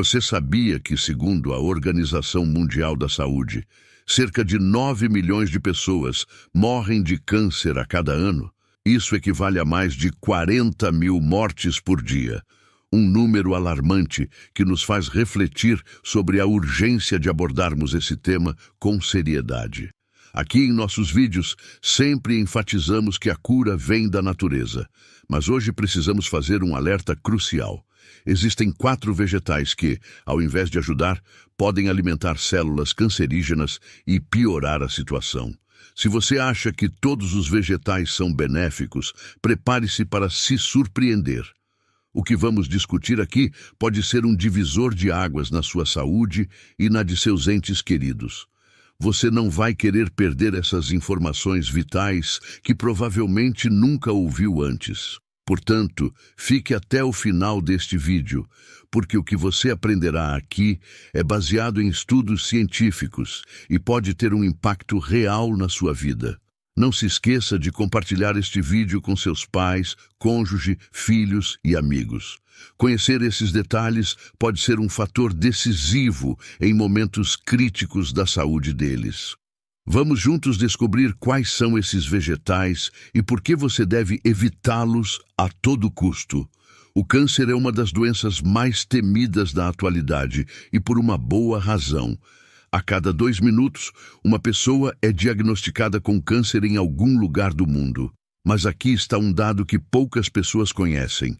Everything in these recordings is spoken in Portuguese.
Você sabia que, segundo a Organização Mundial da Saúde, cerca de 9 milhões de pessoas morrem de câncer a cada ano? Isso equivale a mais de 40 mil mortes por dia. Um número alarmante que nos faz refletir sobre a urgência de abordarmos esse tema com seriedade. Aqui em nossos vídeos, sempre enfatizamos que a cura vem da natureza, mas hoje precisamos fazer um alerta crucial existem quatro vegetais que, ao invés de ajudar, podem alimentar células cancerígenas e piorar a situação. Se você acha que todos os vegetais são benéficos, prepare-se para se surpreender. O que vamos discutir aqui pode ser um divisor de águas na sua saúde e na de seus entes queridos. Você não vai querer perder essas informações vitais que provavelmente nunca ouviu antes. Portanto, fique até o final deste vídeo, porque o que você aprenderá aqui é baseado em estudos científicos e pode ter um impacto real na sua vida. Não se esqueça de compartilhar este vídeo com seus pais, cônjuge, filhos e amigos. Conhecer esses detalhes pode ser um fator decisivo em momentos críticos da saúde deles. Vamos juntos descobrir quais são esses vegetais e por que você deve evitá-los a todo custo. O câncer é uma das doenças mais temidas da atualidade e por uma boa razão. A cada dois minutos, uma pessoa é diagnosticada com câncer em algum lugar do mundo. Mas aqui está um dado que poucas pessoas conhecem.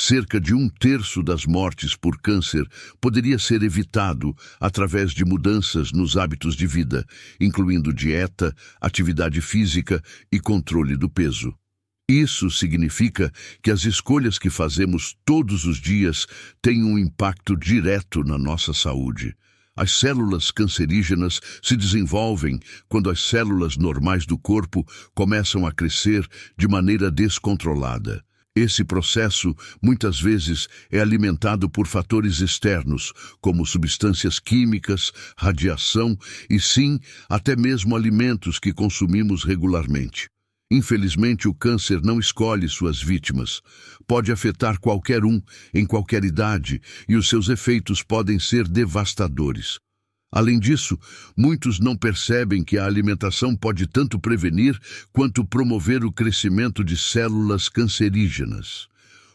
Cerca de um terço das mortes por câncer poderia ser evitado através de mudanças nos hábitos de vida, incluindo dieta, atividade física e controle do peso. Isso significa que as escolhas que fazemos todos os dias têm um impacto direto na nossa saúde. As células cancerígenas se desenvolvem quando as células normais do corpo começam a crescer de maneira descontrolada. Esse processo muitas vezes é alimentado por fatores externos, como substâncias químicas, radiação e sim, até mesmo alimentos que consumimos regularmente. Infelizmente, o câncer não escolhe suas vítimas. Pode afetar qualquer um, em qualquer idade, e os seus efeitos podem ser devastadores. Além disso, muitos não percebem que a alimentação pode tanto prevenir quanto promover o crescimento de células cancerígenas.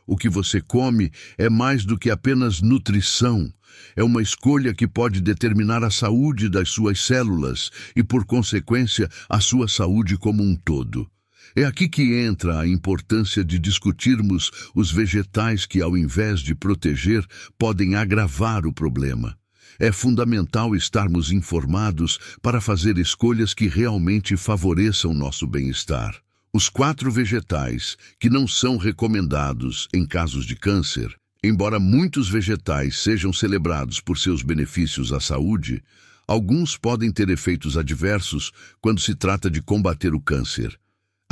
O que você come é mais do que apenas nutrição. É uma escolha que pode determinar a saúde das suas células e, por consequência, a sua saúde como um todo. É aqui que entra a importância de discutirmos os vegetais que, ao invés de proteger, podem agravar o problema. É fundamental estarmos informados para fazer escolhas que realmente favoreçam nosso bem-estar. Os quatro vegetais que não são recomendados em casos de câncer, embora muitos vegetais sejam celebrados por seus benefícios à saúde, alguns podem ter efeitos adversos quando se trata de combater o câncer.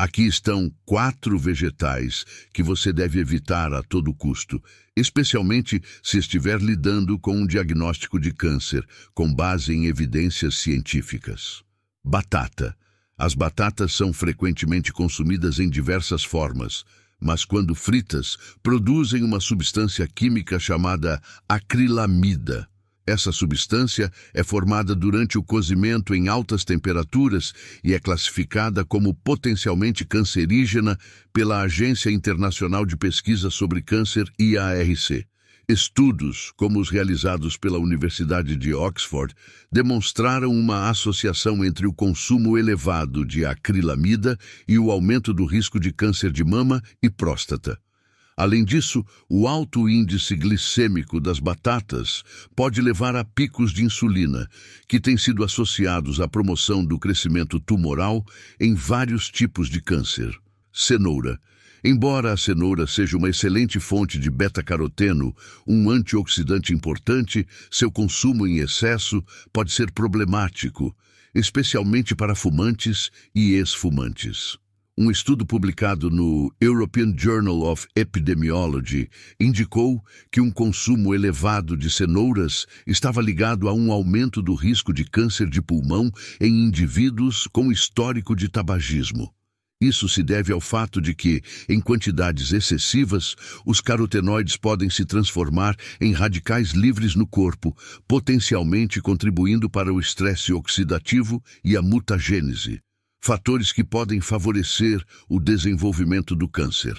Aqui estão quatro vegetais que você deve evitar a todo custo, especialmente se estiver lidando com um diagnóstico de câncer com base em evidências científicas. Batata. As batatas são frequentemente consumidas em diversas formas, mas quando fritas, produzem uma substância química chamada acrilamida, essa substância é formada durante o cozimento em altas temperaturas e é classificada como potencialmente cancerígena pela Agência Internacional de Pesquisa sobre Câncer, IARC. Estudos, como os realizados pela Universidade de Oxford, demonstraram uma associação entre o consumo elevado de acrilamida e o aumento do risco de câncer de mama e próstata. Além disso, o alto índice glicêmico das batatas pode levar a picos de insulina, que têm sido associados à promoção do crescimento tumoral em vários tipos de câncer. Cenoura. Embora a cenoura seja uma excelente fonte de beta-caroteno, um antioxidante importante, seu consumo em excesso pode ser problemático, especialmente para fumantes e ex-fumantes. Um estudo publicado no European Journal of Epidemiology indicou que um consumo elevado de cenouras estava ligado a um aumento do risco de câncer de pulmão em indivíduos com histórico de tabagismo. Isso se deve ao fato de que, em quantidades excessivas, os carotenoides podem se transformar em radicais livres no corpo, potencialmente contribuindo para o estresse oxidativo e a mutagênese fatores que podem favorecer o desenvolvimento do câncer.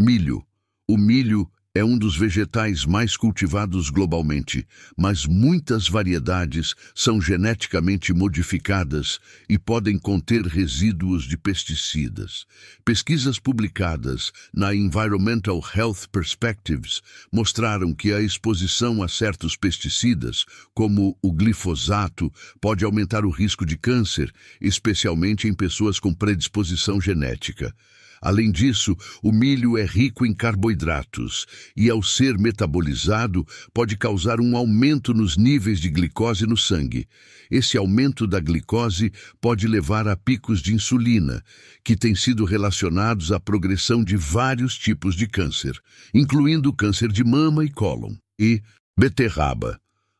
Milho. O milho é um dos vegetais mais cultivados globalmente, mas muitas variedades são geneticamente modificadas e podem conter resíduos de pesticidas. Pesquisas publicadas na Environmental Health Perspectives mostraram que a exposição a certos pesticidas, como o glifosato, pode aumentar o risco de câncer, especialmente em pessoas com predisposição genética. Além disso, o milho é rico em carboidratos e, ao ser metabolizado, pode causar um aumento nos níveis de glicose no sangue. Esse aumento da glicose pode levar a picos de insulina, que têm sido relacionados à progressão de vários tipos de câncer, incluindo câncer de mama e cólon, e beterraba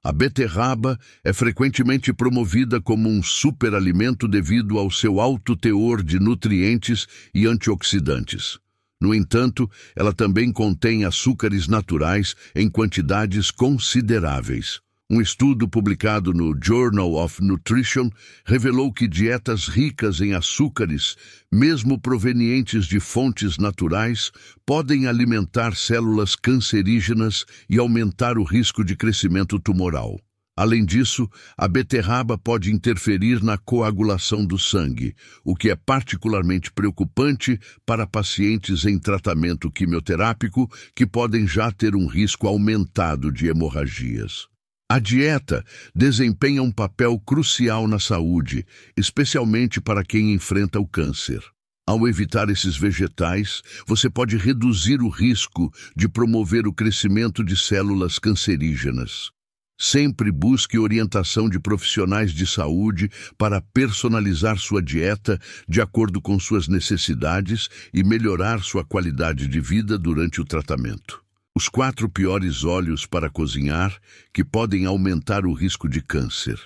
a beterraba é frequentemente promovida como um superalimento devido ao seu alto teor de nutrientes e antioxidantes. No entanto, ela também contém açúcares naturais em quantidades consideráveis. Um estudo publicado no Journal of Nutrition revelou que dietas ricas em açúcares, mesmo provenientes de fontes naturais, podem alimentar células cancerígenas e aumentar o risco de crescimento tumoral. Além disso, a beterraba pode interferir na coagulação do sangue, o que é particularmente preocupante para pacientes em tratamento quimioterápico que podem já ter um risco aumentado de hemorragias. A dieta desempenha um papel crucial na saúde, especialmente para quem enfrenta o câncer. Ao evitar esses vegetais, você pode reduzir o risco de promover o crescimento de células cancerígenas. Sempre busque orientação de profissionais de saúde para personalizar sua dieta de acordo com suas necessidades e melhorar sua qualidade de vida durante o tratamento. Os quatro piores óleos para cozinhar que podem aumentar o risco de câncer.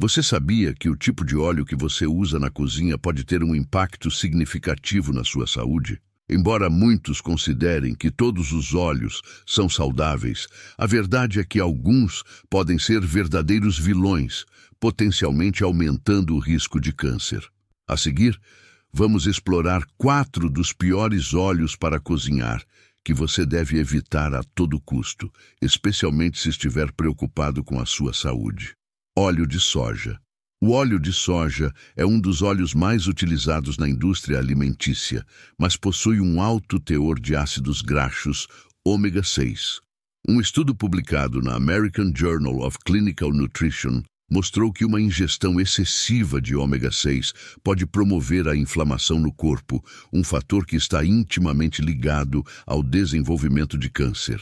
Você sabia que o tipo de óleo que você usa na cozinha pode ter um impacto significativo na sua saúde? Embora muitos considerem que todos os óleos são saudáveis, a verdade é que alguns podem ser verdadeiros vilões, potencialmente aumentando o risco de câncer. A seguir, vamos explorar quatro dos piores óleos para cozinhar que você deve evitar a todo custo, especialmente se estiver preocupado com a sua saúde. Óleo de soja. O óleo de soja é um dos óleos mais utilizados na indústria alimentícia, mas possui um alto teor de ácidos graxos, ômega 6. Um estudo publicado na American Journal of Clinical Nutrition mostrou que uma ingestão excessiva de ômega 6 pode promover a inflamação no corpo, um fator que está intimamente ligado ao desenvolvimento de câncer.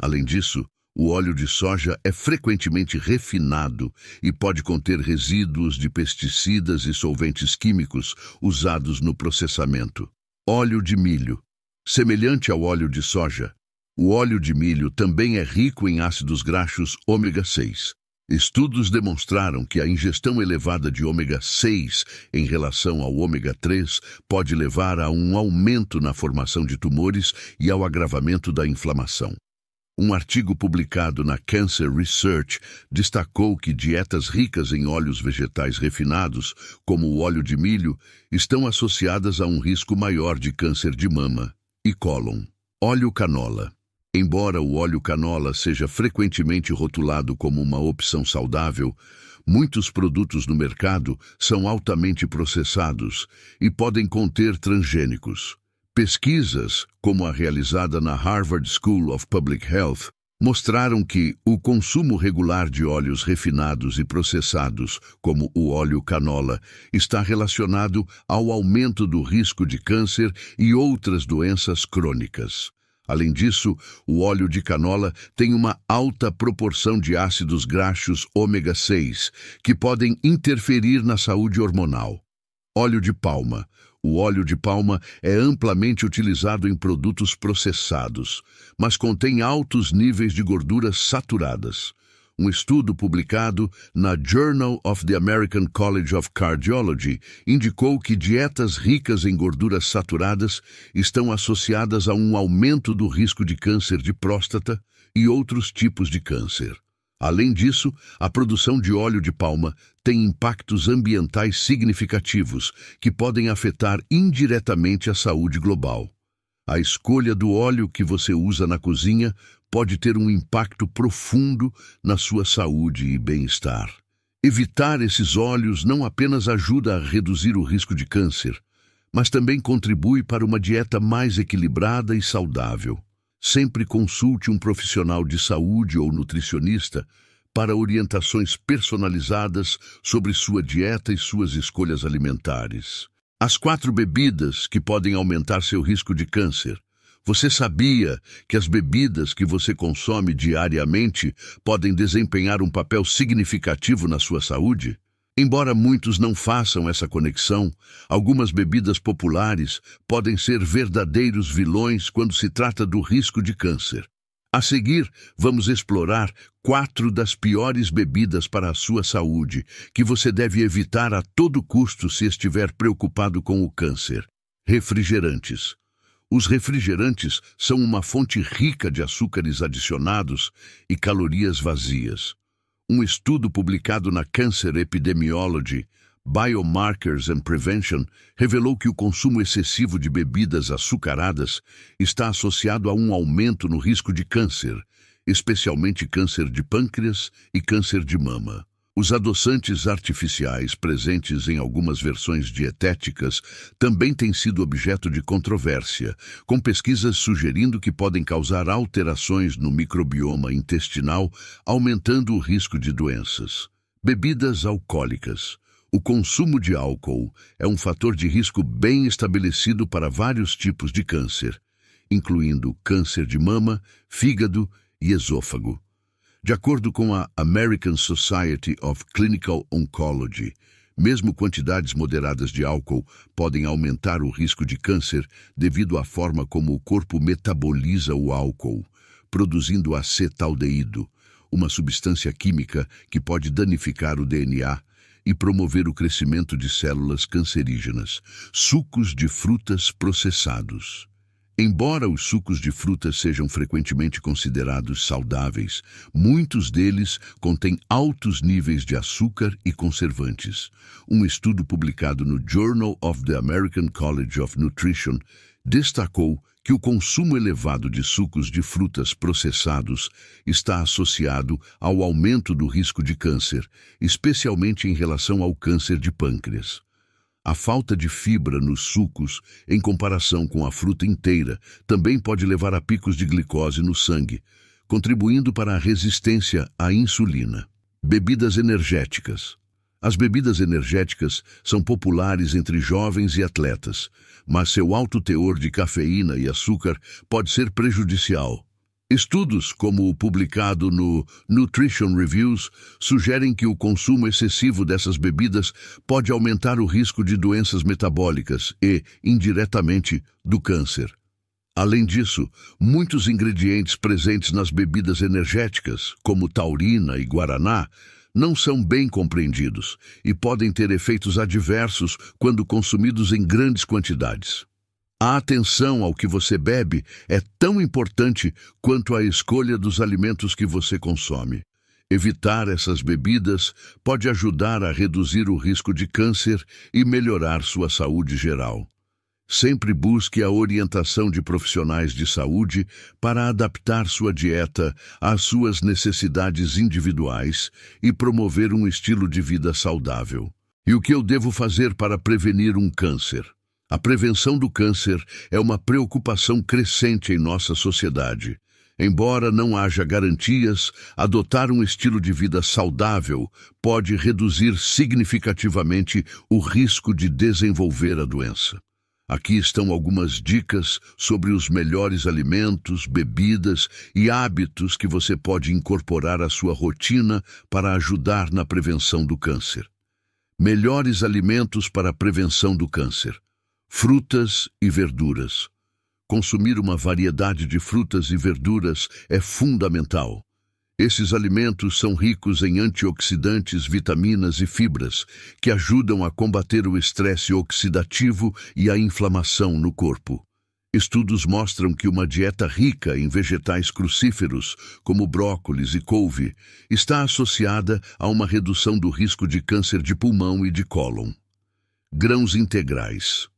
Além disso, o óleo de soja é frequentemente refinado e pode conter resíduos de pesticidas e solventes químicos usados no processamento. Óleo de milho. Semelhante ao óleo de soja, o óleo de milho também é rico em ácidos graxos ômega 6. Estudos demonstraram que a ingestão elevada de ômega 6 em relação ao ômega 3 pode levar a um aumento na formação de tumores e ao agravamento da inflamação. Um artigo publicado na Cancer Research destacou que dietas ricas em óleos vegetais refinados, como o óleo de milho, estão associadas a um risco maior de câncer de mama e cólon. Óleo canola Embora o óleo canola seja frequentemente rotulado como uma opção saudável, muitos produtos no mercado são altamente processados e podem conter transgênicos. Pesquisas, como a realizada na Harvard School of Public Health, mostraram que o consumo regular de óleos refinados e processados, como o óleo canola, está relacionado ao aumento do risco de câncer e outras doenças crônicas. Além disso, o óleo de canola tem uma alta proporção de ácidos graxos ômega 6, que podem interferir na saúde hormonal. Óleo de palma. O óleo de palma é amplamente utilizado em produtos processados, mas contém altos níveis de gorduras saturadas um estudo publicado na Journal of the American College of Cardiology indicou que dietas ricas em gorduras saturadas estão associadas a um aumento do risco de câncer de próstata e outros tipos de câncer. Além disso, a produção de óleo de palma tem impactos ambientais significativos que podem afetar indiretamente a saúde global. A escolha do óleo que você usa na cozinha pode ter um impacto profundo na sua saúde e bem-estar. Evitar esses óleos não apenas ajuda a reduzir o risco de câncer, mas também contribui para uma dieta mais equilibrada e saudável. Sempre consulte um profissional de saúde ou nutricionista para orientações personalizadas sobre sua dieta e suas escolhas alimentares. As quatro bebidas que podem aumentar seu risco de câncer. Você sabia que as bebidas que você consome diariamente podem desempenhar um papel significativo na sua saúde? Embora muitos não façam essa conexão, algumas bebidas populares podem ser verdadeiros vilões quando se trata do risco de câncer. A seguir, vamos explorar quatro das piores bebidas para a sua saúde, que você deve evitar a todo custo se estiver preocupado com o câncer. Refrigerantes. Os refrigerantes são uma fonte rica de açúcares adicionados e calorias vazias. Um estudo publicado na Cancer Epidemiology Biomarkers and Prevention revelou que o consumo excessivo de bebidas açucaradas está associado a um aumento no risco de câncer, especialmente câncer de pâncreas e câncer de mama. Os adoçantes artificiais presentes em algumas versões dietéticas também têm sido objeto de controvérsia, com pesquisas sugerindo que podem causar alterações no microbioma intestinal, aumentando o risco de doenças. Bebidas alcoólicas. O consumo de álcool é um fator de risco bem estabelecido para vários tipos de câncer, incluindo câncer de mama, fígado e esôfago. De acordo com a American Society of Clinical Oncology, mesmo quantidades moderadas de álcool podem aumentar o risco de câncer devido à forma como o corpo metaboliza o álcool, produzindo acetaldeído, uma substância química que pode danificar o DNA e promover o crescimento de células cancerígenas, sucos de frutas processados. Embora os sucos de frutas sejam frequentemente considerados saudáveis, muitos deles contêm altos níveis de açúcar e conservantes. Um estudo publicado no Journal of the American College of Nutrition destacou que o consumo elevado de sucos de frutas processados está associado ao aumento do risco de câncer, especialmente em relação ao câncer de pâncreas. A falta de fibra nos sucos, em comparação com a fruta inteira, também pode levar a picos de glicose no sangue, contribuindo para a resistência à insulina. Bebidas energéticas. As bebidas energéticas são populares entre jovens e atletas, mas seu alto teor de cafeína e açúcar pode ser prejudicial, Estudos, como o publicado no Nutrition Reviews, sugerem que o consumo excessivo dessas bebidas pode aumentar o risco de doenças metabólicas e, indiretamente, do câncer. Além disso, muitos ingredientes presentes nas bebidas energéticas, como taurina e guaraná, não são bem compreendidos e podem ter efeitos adversos quando consumidos em grandes quantidades. A atenção ao que você bebe é tão importante quanto a escolha dos alimentos que você consome. Evitar essas bebidas pode ajudar a reduzir o risco de câncer e melhorar sua saúde geral. Sempre busque a orientação de profissionais de saúde para adaptar sua dieta às suas necessidades individuais e promover um estilo de vida saudável. E o que eu devo fazer para prevenir um câncer? A prevenção do câncer é uma preocupação crescente em nossa sociedade. Embora não haja garantias, adotar um estilo de vida saudável pode reduzir significativamente o risco de desenvolver a doença. Aqui estão algumas dicas sobre os melhores alimentos, bebidas e hábitos que você pode incorporar à sua rotina para ajudar na prevenção do câncer. Melhores alimentos para a prevenção do câncer. Frutas e verduras. Consumir uma variedade de frutas e verduras é fundamental. Esses alimentos são ricos em antioxidantes, vitaminas e fibras, que ajudam a combater o estresse oxidativo e a inflamação no corpo. Estudos mostram que uma dieta rica em vegetais crucíferos, como brócolis e couve, está associada a uma redução do risco de câncer de pulmão e de cólon. Grãos integrais.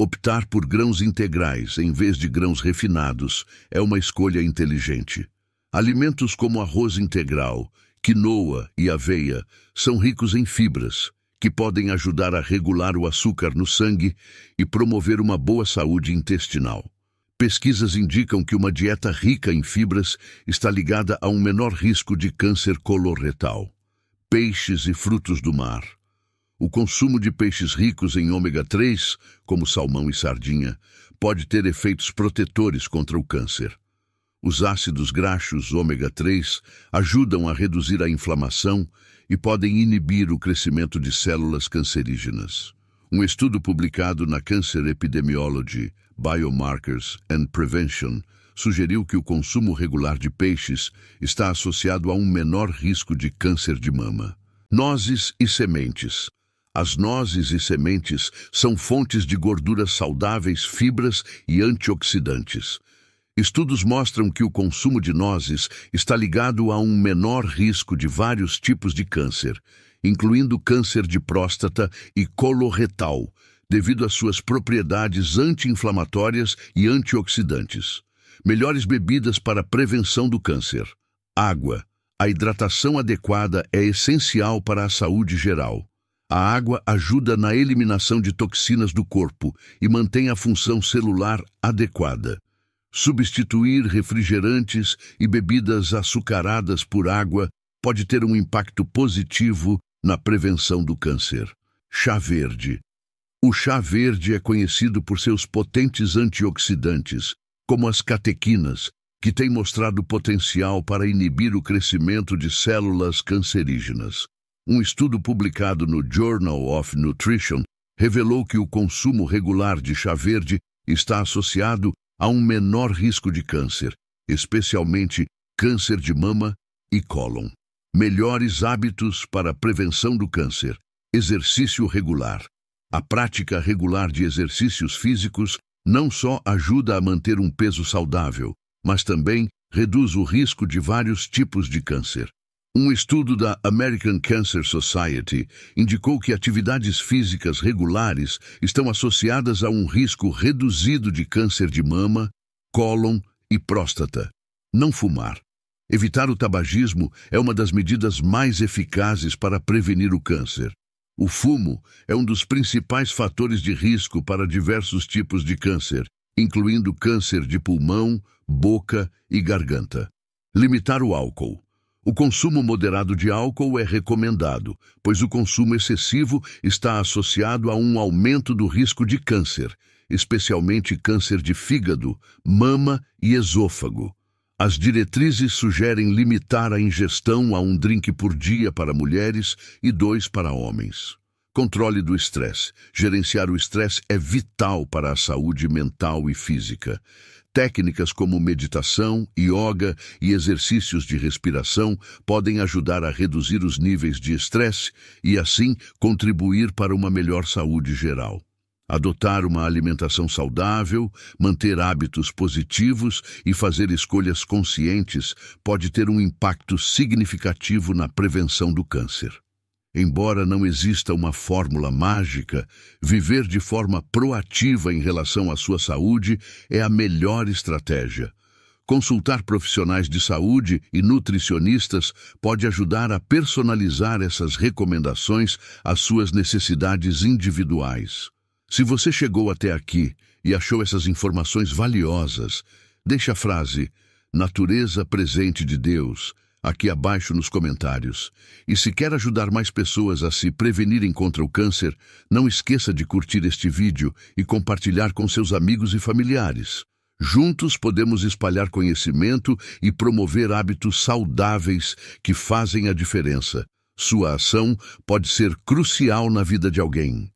Optar por grãos integrais em vez de grãos refinados é uma escolha inteligente. Alimentos como arroz integral, quinoa e aveia são ricos em fibras, que podem ajudar a regular o açúcar no sangue e promover uma boa saúde intestinal. Pesquisas indicam que uma dieta rica em fibras está ligada a um menor risco de câncer coloretal. Peixes e frutos do mar o consumo de peixes ricos em ômega 3, como salmão e sardinha, pode ter efeitos protetores contra o câncer. Os ácidos graxos ômega 3 ajudam a reduzir a inflamação e podem inibir o crescimento de células cancerígenas. Um estudo publicado na Cancer Epidemiology, Biomarkers and Prevention sugeriu que o consumo regular de peixes está associado a um menor risco de câncer de mama. Nozes e sementes as nozes e sementes são fontes de gorduras saudáveis, fibras e antioxidantes. Estudos mostram que o consumo de nozes está ligado a um menor risco de vários tipos de câncer, incluindo câncer de próstata e coloretal, devido às suas propriedades anti-inflamatórias e antioxidantes. Melhores bebidas para prevenção do câncer. Água. A hidratação adequada é essencial para a saúde geral. A água ajuda na eliminação de toxinas do corpo e mantém a função celular adequada. Substituir refrigerantes e bebidas açucaradas por água pode ter um impacto positivo na prevenção do câncer. Chá verde. O chá verde é conhecido por seus potentes antioxidantes, como as catequinas, que têm mostrado potencial para inibir o crescimento de células cancerígenas. Um estudo publicado no Journal of Nutrition revelou que o consumo regular de chá verde está associado a um menor risco de câncer, especialmente câncer de mama e cólon. Melhores hábitos para a prevenção do câncer. Exercício regular. A prática regular de exercícios físicos não só ajuda a manter um peso saudável, mas também reduz o risco de vários tipos de câncer. Um estudo da American Cancer Society indicou que atividades físicas regulares estão associadas a um risco reduzido de câncer de mama, cólon e próstata. Não fumar. Evitar o tabagismo é uma das medidas mais eficazes para prevenir o câncer. O fumo é um dos principais fatores de risco para diversos tipos de câncer, incluindo câncer de pulmão, boca e garganta. Limitar o álcool. O consumo moderado de álcool é recomendado, pois o consumo excessivo está associado a um aumento do risco de câncer, especialmente câncer de fígado, mama e esôfago. As diretrizes sugerem limitar a ingestão a um drink por dia para mulheres e dois para homens. Controle do estresse. Gerenciar o estresse é vital para a saúde mental e física. Técnicas como meditação, yoga e exercícios de respiração podem ajudar a reduzir os níveis de estresse e, assim, contribuir para uma melhor saúde geral. Adotar uma alimentação saudável, manter hábitos positivos e fazer escolhas conscientes pode ter um impacto significativo na prevenção do câncer. Embora não exista uma fórmula mágica, viver de forma proativa em relação à sua saúde é a melhor estratégia. Consultar profissionais de saúde e nutricionistas pode ajudar a personalizar essas recomendações às suas necessidades individuais. Se você chegou até aqui e achou essas informações valiosas, deixe a frase Natureza presente de Deus aqui abaixo nos comentários. E se quer ajudar mais pessoas a se prevenirem contra o câncer, não esqueça de curtir este vídeo e compartilhar com seus amigos e familiares. Juntos podemos espalhar conhecimento e promover hábitos saudáveis que fazem a diferença. Sua ação pode ser crucial na vida de alguém.